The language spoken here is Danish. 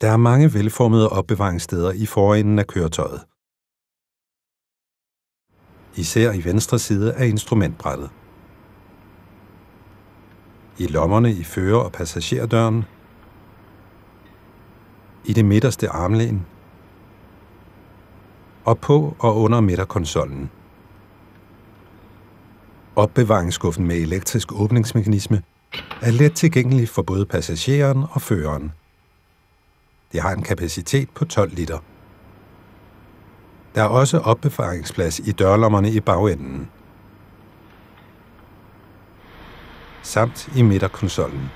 Der er mange velformede opbevaringssteder i forenden af køretøjet. Især i venstre side af instrumentbrættet. I lommerne i fører- og passagerdøren. I det midterste armlæn. Og på og under midterkonsollen. Opbevaringsskuffen med elektrisk åbningsmekanisme er let tilgængelig for både passageren og føreren – det har en kapacitet på 12 liter. Der er også opbevaringsplads i dørlommerne i bagenden. Samt i midterkonsollen.